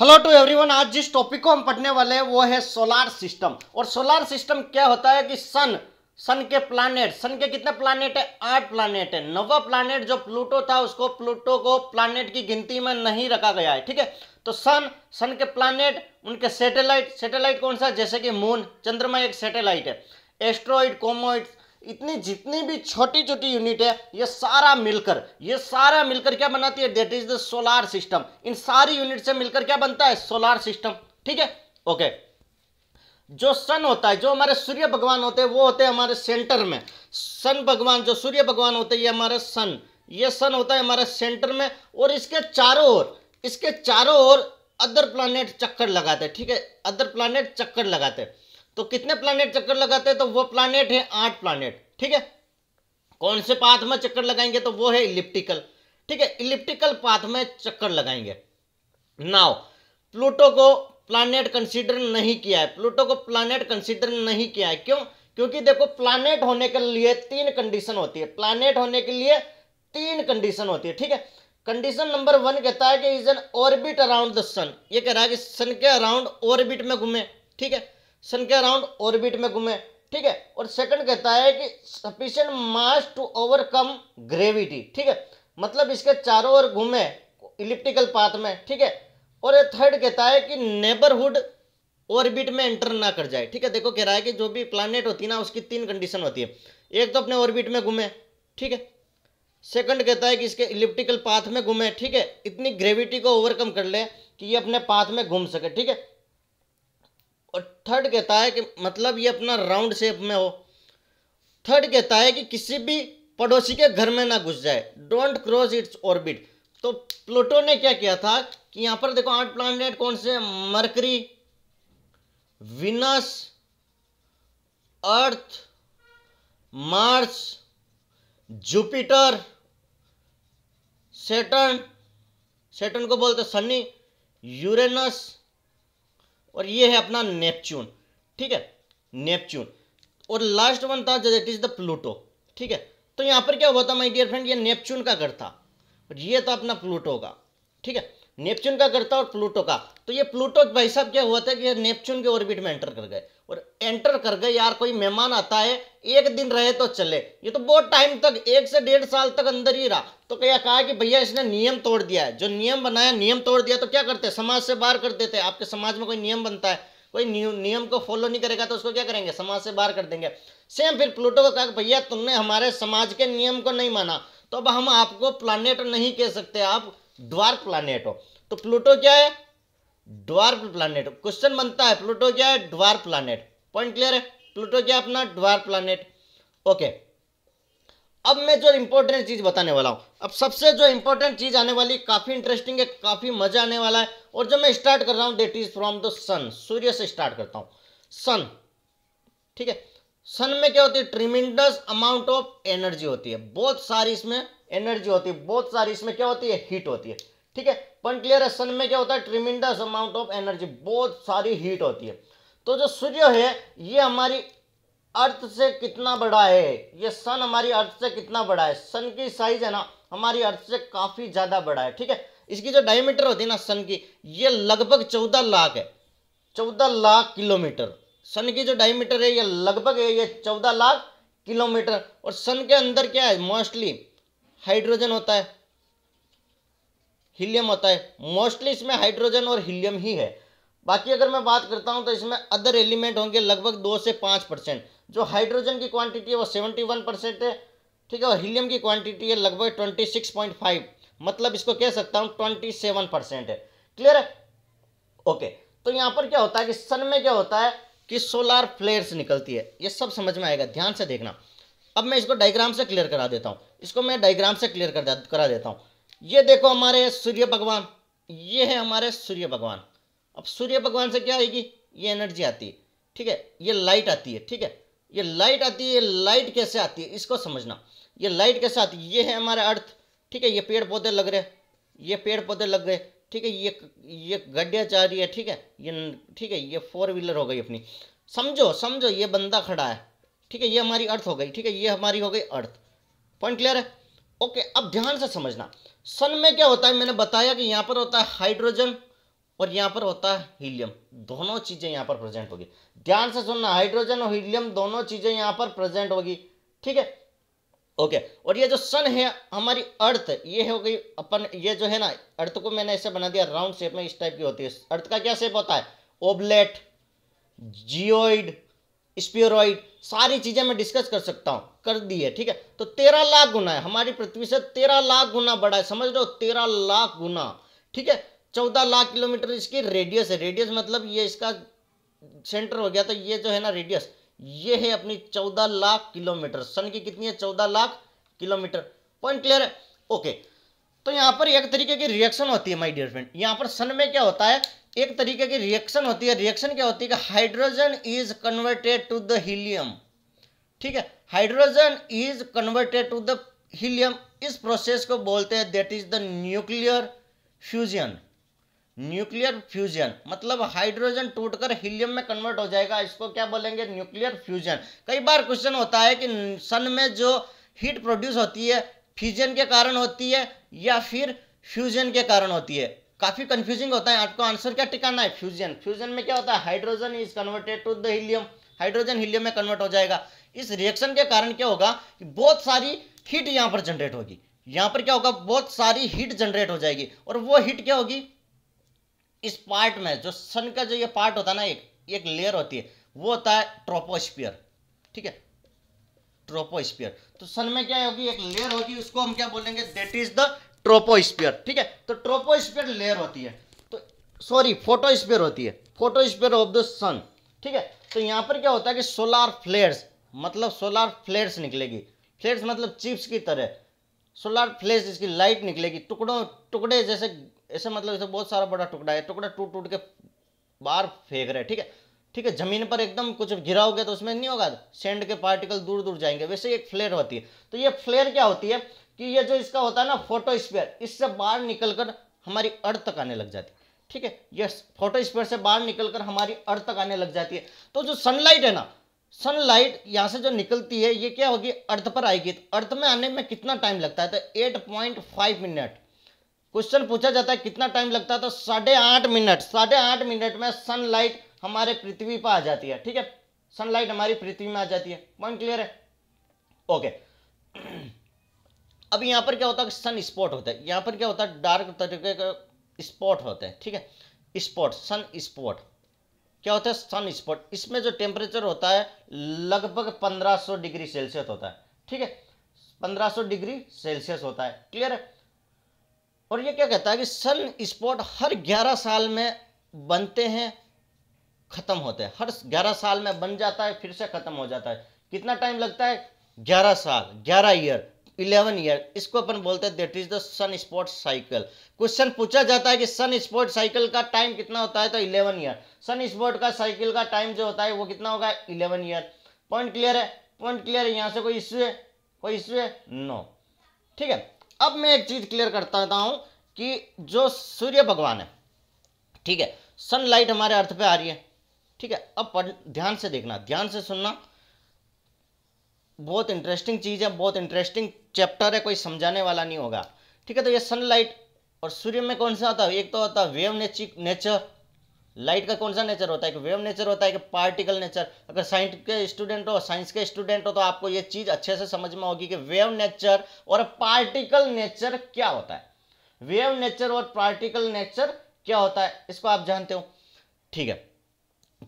hello to everyone आज जिस topic को हम पढ़ने वाले हैं वो है सोलार सिस्टम और सोलार सिस्टम क्या होता है कि सन सन के प्लानट सन के कितने प्लानट है आठ प्लानट है नवा प्लानट जो प्लूटो था उसको प्लूटो को प्लानिट की गिनती में नहीं रखा गया है ठीक है तो सन सन के प्लानट उनके सैटेलाइट सैटेलाइट कौन सा जैसे कि मून चंद्रमा एक सेटेलाइट है एस्ट्रॉइड कोमोइड इतनी जितनी भी छोटी छोटी यूनिट है ये सारा मिलकर ये सारा मिलकर क्या बनाती है that is the solar system इन सारी यूनिट से मिलकर क्या बनता है सोलार सिस्टम ठीक है ओके जो सन होता है जो हमारे सूर्य भगवान होते हैं वो होते हैं हमारे सेंटर में सन भगवान जो सूर्य भगवान होते हैं ये हमारे सन ये सन होता है हमारे सेंटर में और इसके चारों ओर इसके चारों ओर अदर प्लानट चक्कर लगाते हैं ठीक है अदर प्लानट चक्कर लगाते हैं तो कितने प्लानिट चक्कर लगाते हैं तो वो प्लानिट है आठ प्लानिट ठीक है कौन से पाथ में चक्कर लगाएंगे तो वो है इलिप्टिकल ठीक है इलिप्टिकल पाथ में चक्कर लगाएंगे नाउ प्लूटो को प्लानिट कंसीडर नहीं किया है प्लूटो को प्लानिट कंसीडर नहीं किया है क्यों क्योंकि देखो प्लानिट होने के लिए तीन कंडीशन होती है प्लानिट होने के लिए तीन कंडीशन होती है ठीक है कंडीशन नंबर वन कहता है कि is an orbit around the sun ये कह रहा है कि सन के अराउंड ऑर्बिट में घूमे ठीक है सन के अराउंड ऑर्बिट में घूमे ठीक है और सेकंड कहता है कि sufficient mass to overcome gravity ठीक है मतलब इसके चारों ओर घूमे इलिप्टिकल पाथ में ठीक है और ये थर्ड कहता है कि नेबरहुड ऑर्बिट में एंटर ना कर जाए ठीक है देखो कह रहा है कि जो भी प्लानट होती है ना उसकी तीन कंडीशन होती है एक तो अपने ऑर्बिट में घूमे ठीक है सेकंड कहता है कि इसके इलिप्टिकल पाथ में घूमे ठीक है इतनी ग्रेविटी को ओवरकम कर ले कि ये अपने पाथ में घूम सके ठीक है और थर्ड कहता है कि मतलब ये अपना राउंड शेप में हो थर्ड कहता है कि किसी भी पड़ोसी के घर में ना घुस जाए डोंट क्रॉस इट्स ऑर्बिट तो प्लूटो ने क्या किया था कि यहां पर देखो आठ प्लानट कौन से Mercury Venus Earth Mars Jupiter Saturn Saturn को बोलते सनी यूरेनस और ये है अपना नेपच्यून ठीक है नेपच्यून और लास्ट वन था दैट इज द प्लूटो ठीक है तो यहां पर क्या हुआ था माई डियर फ्रेंड ये नेपच्यून का घर था और ये था तो अपना प्लूटो का ठीक है नेपच्यून का घर था और प्लूटो का तो ये प्लूटो भाई साहब क्या हुआ था कि नेपच्यून के ऑर्बिट में एंटर कर गए और एंटर कर गए यार कोई मेहमान आता है एक दिन रहे तो चले ये तो बहुत टाइम तक एक से डेढ़ साल तक अंदर ही रहा तो क्या कहा कि भैया इसने नियम तोड़ दिया है जो नियम बनाया नियम तोड़ दिया तो क्या करते समाज से बाहर कर देते आपके समाज में कोई नियम बनता है कोई नियम को फॉलो नहीं करेगा तो उसको क्या करेंगे समाज से बाहर कर देंगे सेम फिर प्लूटो को कहा भैया तुमने हमारे समाज के नियम को नहीं माना तो अब हम आपको प्लानेट नहीं कह सकते आप द्वार प्लानिट हो तो प्लूटो क्या है ड्वार्फ प्लानट क्वेश्चन बनता है प्लूटो क्या है ड्वार्फ प्लानट पॉइंट क्लियर है प्लूटो क्या अपना ड्वार्फ प्लानट ओके अब मैं जो इंपॉर्टेंट चीज बताने वाला हूं अब सबसे जो इंपॉर्टेंट चीज आने वाली काफी इंटरेस्टिंग है काफी मजा आने वाला है और जो मैं स्टार्ट कर रहा हूं that is from the sun सूर्य से स्टार्ट करता हूं सन ठीक है सन में क्या होती है ट्रिमिंडस अमाउंट ऑफ एनर्जी होती है बहुत सारी इसमें एनर्जी होती है बहुत सारी इसमें क्या होती है हीट होती है ठीक है पंक्लियर सन में क्या होता है ट्रिमिंडस अमाउंट ऑफ एनर्जी बहुत सारी हीट होती है तो जो सूर्य है ये हमारी अर्थ से कितना बड़ा है ये सन हमारी अर्थ से कितना बड़ा है सन की साइज है ना हमारी अर्थ से काफ़ी ज़्यादा बड़ा है ठीक है इसकी जो डायमीटर होती है ना सन की ये लगभग चौदह लाख है चौदह लाख किलोमीटर सन की जो डायमीटर है ये लगभग है ये चौदह लाख किलोमीटर और सन के अंदर क्या है मोस्टली हाइड्रोजन होता है हीलियम होता है मोस्टली इसमें हाइड्रोजन और हीलियम ही है बाकी अगर मैं बात करता हूँ तो इसमें अदर एलिमेंट होंगे लगभग दो से पाँच परसेंट जो हाइड्रोजन की क्वांटिटी है वो सेवेंटी वन परसेंट है ठीक है और हीलियम की क्वांटिटी है लगभग ट्वेंटी सिक्स पॉइंट फाइव मतलब इसको कह सकता हूँ ट्वेंटी सेवन परसेंट है क्लियर है ओके तो यहाँ पर क्या होता है कि सन में क्या होता है कि सोलार फ्लेयर्स निकलती है ये सब समझ में आएगा ध्यान से देखना अब मैं इसको डायग्राम से क्लियर करा देता हूँ इसको मैं डायग्राम से क्लियर करा देता हूँ ये देखो हमारे सूर्य भगवान ये है हमारे सूर्य भगवान अब सूर्य भगवान से क्या आएगी ये एनर्जी आती है ठीक है ये लाइट आती है ठीक है ये लाइट आती है ये लाइट कैसे आती है इसको समझना ये लाइट कैसे आती है ये है हमारे अर्थ ठीक है ये पेड़ पौधे लग रहे ये पेड़ पौधे लग गए ठीक है ये ये गड्ढिया जा रही है ठीक है ये ठीक है ये फोर व्हीलर हो गई अपनी समझो समझो ये बंदा खड़ा है ठीक है ये हमारी अर्थ हो गई ठीक है ये हमारी हो गई अर्थ पॉइंट क्लियर है ओके अब ध्यान से समझना सन में क्या होता है मैंने बताया कि यहां पर होता है हाइड्रोजन और यहां पर होता है हीलियम दोनों चीज़ें यहां पर प्रेजेंट होगी ध्यान से सुनना हाइड्रोजन और हीलियम दोनों चीज़ें यहां पर प्रेजेंट होगी ठीक है ओके और ये जो सन है हमारी अर्थ ये हो गई अपन ये जो है ना अर्थ को मैंने ऐसे बना दिया राउंड शेप में इस टाइप की होती है अर्थ का क्या शेप होता है ओबलेट जियोइड स्पियोरॉइड सारी चीज़ें मैं डिस्कस कर सकता हूं कर दी है ठीक है तो तेरह लाख गुना है हमारी प्रतिशत तेरह लाख गुना बड़ा है समझ लो तेरह लाख गुना ठीक है चौदह लाख किलोमीटर इसकी रेडियस है रेडियस मतलब ये इसका सेंटर हो गया तो ये जो है ना रेडियस ये है अपनी चौदह लाख किलोमीटर सन की कितनी है चौदह लाख किलोमीटर पॉइंट क्लियर है ओके तो यहां पर एक तरीके की रिएक्शन होती है माय डियर फ्रेंड यहां पर सन में क्या होता है एक तरीके की रिएक्शन होती है रिएक्शन क्या होती है कि hydrogen is converted to the helium ठीक है hydrogen is converted to the helium इस प्रोसेस को बोलते हैं that is the nuclear fusion nuclear fusion मतलब हाइड्रोजन टूटकर हीलियम में कन्वर्ट हो जाएगा इसको क्या बोलेंगे न्यूक्लियर फ्यूजन कई बार क्वेश्चन होता है कि सन में जो हीट प्रोड्यूस होती है फ्यूजन के कारण होती है या फिर फ्यूजन के कारण होती है काफ़ी कंफ्यूजिंग होता है आपको आंसर क्या टिकाना है फ्यूजन फ्यूजन में क्या होता है hydrogen is converted to the helium hydrogen helium में कन्वर्ट हो जाएगा इस रिएक्शन के कारण क्या होगा कि बहुत सारी हीट यहां पर जनरेट होगी यहाँ पर क्या होगा बहुत सारी हीट जनरेट हो जाएगी और वो हीट क्या होगी इस पार्ट में जो सन का जो ये पार्ट होता है ना एक एक लेयर होती है वो होता है ट्रोपोस्पियर ठीक है ट्रोपोस्पियर तो सन में क्या होगी एक लेयर होगी उसको हम क्या बोलेंगे दैट इज द ट्रोपोस्पियर ठीक है तो ट्रोपोस्पियर लेयर होती है तो सॉरी फोटोस्पियर होती है फोटोस्पियर ऑफ द सन ठीक है तो यहां पर क्या होता है कि सोलार फ्लेयर्स मतलब सोलार फ्लेयर्स निकलेगी फ्लेयर्स मतलब चिप्स की तरह सोलार फ्लेयर्स इसकी लाइट निकलेगी टुकड़ों टुकड़े जैसे ऐसे मतलब जैसे बहुत सारा बड़ा टुकड़ा है टुकड़ा टूट टूट के बाहर फेंक रहे ठीक है ठीक है जमीन पर एकदम कुछ गिराओगे हो गया तो उसमें नहीं होगा सेंड के पार्टिकल दूर दूर जाएंगे वैसे एक फ्लेयर होती है तो ये फ्लेयर क्या होती है कि ये जो इसका होता है ना फोटोस्पेयर इससे बाहर निकलकर हमारी अर्थ तक आने लग जाती है ठीक है ये फोटोस्पेयर से बाहर निकलकर हमारी अर्थ तक आने लग जाती है तो जो सनलाइट है ना सनलाइट यहाँ से जो निकलती है ये क्या होगी अर्थ पर आएगी तो अर्थ में आने में कितना टाइम लगता है तो eight point five minute question पूछा जाता है कितना टाइम लगता है तो साढ़े आठ मिनट साढ़े आठ मिनट में सनलाइट हमारे पृथ्वी पर आ जाती है ठीक है सनलाइट हमारी पृथ्वी में आ जाती है पॉइंट क्लियर है ओके अब यहाँ पर क्या होता है सन स्पॉट होता है यहाँ पर क्या होता है डार्क तरीके का स्पॉट होता है ठीक है स्पॉट सन स्पॉट क्या होता है सन स्पॉट इसमें जो टेम्परेचर होता है लगभग 1500 डिग्री सेल्सियस होता है ठीक है 1500 डिग्री सेल्सियस होता है क्लियर है और ये क्या कहता है कि सन स्पॉट हर 11 साल में बनते हैं ख़त्म होता है हर ग्यारह साल में बन जाता है फिर से ख़त्म हो जाता है कितना टाइम लगता है ग्यारह साल ग्यारह ईयर इलेवन ईयर इसको अपन बोलते हैं that is the sun spot cycle question पूछा जाता है कि सन स्पॉट साइकिल का टाइम कितना होता है तो इलेवन ईयर सन स्पॉट का साइकिल का टाइम जो होता है वो कितना होगा इलेवन ईयर पॉइंट क्लियर है पॉइंट क्लियर है यहाँ से कोई इश्यू है कोई इश्यू है नो ठीक है अब मैं एक चीज क्लियर करता हूँ कि जो सूर्य भगवान है ठीक है सनलाइट हमारे अर्थ पे आ रही है ठीक है अब पढ़ ध्यान से देखना ध्यान से सुनना बहुत इंटरेस्टिंग चीज़ है बहुत इंटरेस्टिंग चैप्टर है कोई समझाने वाला नहीं होगा ठीक है तो ये सनलाइट और सूर्य में कौन सा तो होता है एक तो होता है वेव नेचर लाइट का कौन सा नेचर होता है एक वेव नेचर होता है कि पार्टिकल नेचर अगर साइंस के स्टूडेंट हो साइंस के स्टूडेंट हो तो आपको ये चीज़ अच्छे से समझ में होगी कि वेव नेचर और पार्टिकल नेचर क्या होता है वेव नेचर और पार्टिकल नेचर क्या होता है इसको आप जानते हो ठीक है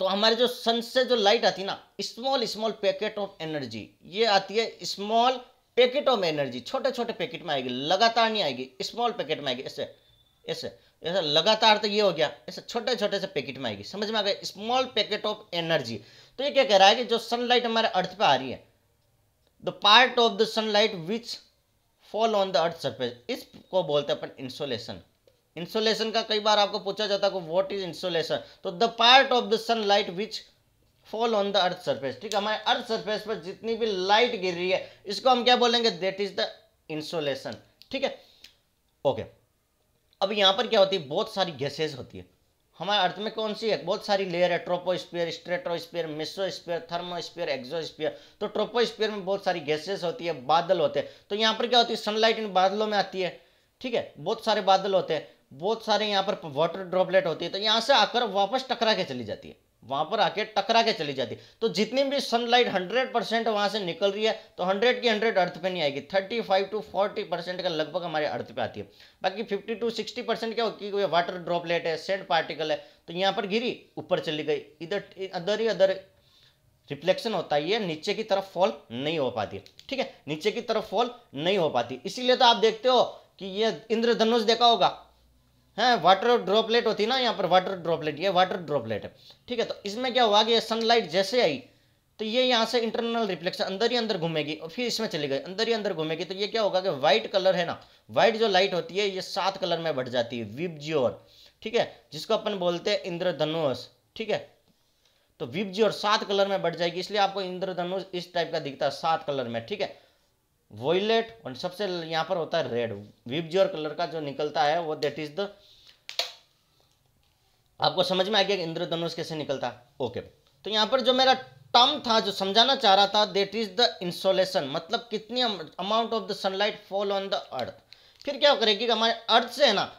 तो हमारे जो सन से जो लाइट आती है ना small small packet of energy ये आती है स्मॉल पैकेट ऑफ एनर्जी छोटे छोटे पैकेट में आएगी लगातार नहीं आएगी स्मॉल पैकेट में आएगी ऐसे ऐसे ऐसा लगातार तो ये हो गया ऐसे छोटे छोटे से पैकेट में आएगी समझ में आ गया स्मॉल पैकेट ऑफ एनर्जी तो ये क्या कह रहा है कि जो सनलाइट हमारे अर्थ पे आ रही है the part of the sunlight which fall on the earth surface इसको बोलते हैं अपन इंसोलेशन इंसुलेशन का कई बार आपको पूछा जाता है व्हाट इज इंसुलेशन तो the part of the sun light which fall on the earth surface ठीक है हमारे अर्थ सर्फेस पर जितनी भी लाइट गिर रही है इसको हम क्या बोलेंगे दैट इज द इंसुलेशन ठीक है ओके अब यहां पर क्या होती है बहुत सारी गैसेज होती है हमारे अर्थ में कौन सी है बहुत सारी लेयर है ट्रोपोस्पियर स्ट्रेट्रोस्पियर मेसोस्पियर थर्मोस्पियर एक्सोस्पियर तो ट्रोपोस्पियर में बहुत सारी गैसेस होती है बादल होते हैं तो यहाँ पर क्या होती है सनलाइट इन बादलों में आती है ठीक है बहुत सारे बादल होते हैं बहुत सारे यहाँ पर वाटर ड्रॉपलेट होती है तो यहाँ से आकर वापस टकरा के चली जाती है वहां पर आके टकरा के चली जाती है तो जितनी भी सनलाइट 100 परसेंट वहां से निकल रही है तो 100 की 100 अर्थ पे नहीं आएगी 35 टू 40 परसेंट का लगभग हमारे अर्थ पे आती है बाकी 50 टू 60 परसेंट क्या होगी वाटर ड्रॉपलेट है सेंट पार्टिकल है तो यहाँ पर गिरी ऊपर चली गई इधर अदर ही अदर रिफ्लेक्शन होता है ये नीचे की तरफ फॉल नहीं हो पाती ठीक है नीचे की तरफ फॉल नहीं हो पाती इसीलिए तो आप देखते हो कि ये इंद्रधनुष देखा होगा है वाटर ड्रॉपलेट होती ना यहाँ पर वाटर ड्रॉपलेट ये वाटर ड्रॉपलेट है ठीक है तो इसमें क्या हुआ कि सनलाइट जैसे आई तो ये यहाँ से इंटरनल रिफ्लेक्शन अंदर ही अंदर घूमेगी और फिर इसमें चली गई अंदर ही अंदर घूमेगी तो ये क्या होगा कि व्हाइट कलर है ना व्हाइट जो लाइट होती है ये सात कलर में बढ़ जाती है विबजियोर ठीक है जिसको अपन बोलते हैं इंद्रधनुष ठीक है तो विबजियोर सात कलर में बढ़ जाएगी इसलिए आपको इंद्रधनुष इस टाइप का दिखता है सात कलर में ठीक है वॉयलेट और सबसे यहाँ पर होता है रेड विबजियोर कलर का जो निकलता है वो देट इज द आपको समझ में आ गया कि इंद्रधनुष कैसे निकलता ओके तो यहाँ पर जो मेरा टर्म था जो समझाना चाह रहा था देट इज द इंसोलेशन मतलब कितनी amount of the sunlight fall on the earth फिर क्या करेगी कि हमारे अर्थ से है ना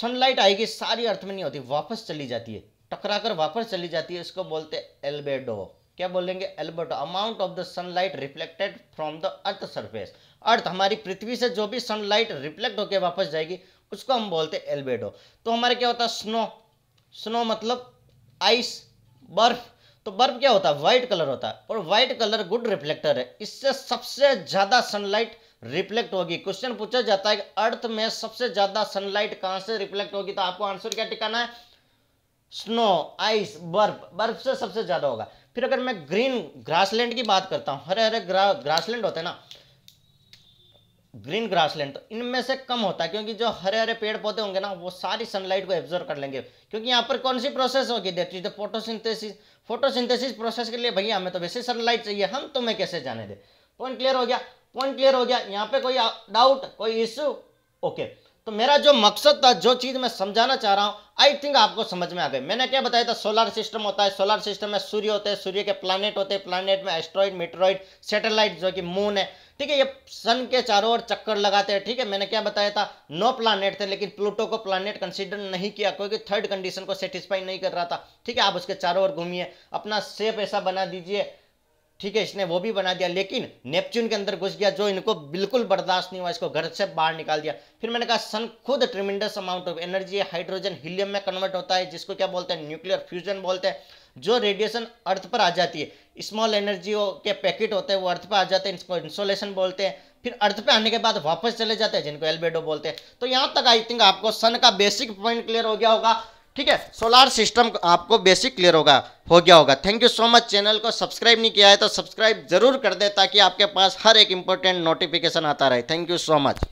सनलाइट आएगी सारी अर्थ में नहीं होती वापस चली जाती है टकरा कर वापस चली जाती है इसको बोलते हैं एल्बेडो क्या बोलेंगे albedo amount of the sunlight reflected from the earth surface earth हमारी पृथ्वी से जो भी सनलाइट रिफ्लेक्ट होकर वापस जाएगी उसको हम बोलते हैं एल्बेडो तो हमारे क्या होता है स्नो स्नो मतलब आइस बर्फ तो बर्फ क्या होता है व्हाइट कलर होता है और व्हाइट कलर गुड रिफ्लेक्टर है इससे सबसे ज़्यादा सनलाइट रिफ्लेक्ट होगी क्वेश्चन पूछा जाता है कि अर्थ में सबसे ज़्यादा सनलाइट कहां से रिफ्लेक्ट होगी तो आपको आंसर क्या टिकाना है स्नो आइस बर्फ बर्फ से सबसे ज़्यादा होगा फिर अगर मैं ग्रीन ग्रासलैंड की बात करता हूं हरे हरे ग्रा ग्रासलैंड होते हैं ना ग्रीन लैंड तो इनमें से कम होता है क्योंकि जो हरे हरे पेड़ पौधे होंगे ना वो सारी सनलाइट को एब्जॉर्व कर लेंगे क्योंकि यहाँ पर कौन सी प्रोसेस होगी that is the photosynthesis photosynthesis process के लिए भैया हमें तो वैसे सनलाइट चाहिए हम तुम्हें कैसे जाने दे पॉइंट क्लियर हो गया पॉइंट क्लियर हो गया यहाँ पे कोई डाउट कोई इश्यू ओके तो मेरा जो मकसद था जो चीज़ मैं समझाना चाह रहा हूँ आई थिंक आपको समझ में आ गई मैंने क्या बताया था सोलर सिस्टम होता है सोलर सिस्टम में सूर्य होते हैं सूर्य के प्लानट होते हैं प्लानट में एस्ट्रॉइड मेट्रॉइड सैटेलाइट जो कि मून है ठीक है ये सन के चारों ओर चक्कर लगाते हैं ठीक है मैंने क्या बताया था नो प्लानट थे लेकिन प्लूटो को प्लानट कंसिडर नहीं किया क्योंकि थर्ड कंडीशन को सेटिस्फाई नहीं कर रहा था ठीक है आप उसके चारों ओर घूमिए अपना सेप ऐसा बना दीजिए ठीक है इसने वो भी बना दिया लेकिन नेपच्यून के अंदर घुस गया जो इनको बिल्कुल बर्दाश्त नहीं हुआ इसको घर से बाहर निकाल दिया फिर मैंने कहा सन खुद tremendous amount of energy hydrogen helium में कन्वर्ट होता है जिसको क्या बोलते हैं न्यूक्लियर फ्यूजन बोलते हैं जो रेडिएशन अर्थ पर आ जाती है स्मॉल एनर्जी के पैकेट होते हैं वो अर्थ पर आ जाते हैं इसको इंसोलेशन बोलते हैं फिर अर्थ पे आने के बाद वापस चले जाते हैं जिनको एल्बेडो बोलते हैं तो यहां तक आई थिंक आपको सन का बेसिक पॉइंट क्लियर हो गया होगा ठीक है सोलार सिस्टम आपको बेसिक क्लियर होगा हो गया होगा thank you so much channel को सब्सक्राइब नहीं किया है तो सब्सक्राइब जरूर कर दे ताकि आपके पास हर एक इंपॉर्टेंट नोटिफिकेशन आता रहे थैंक यू सो मच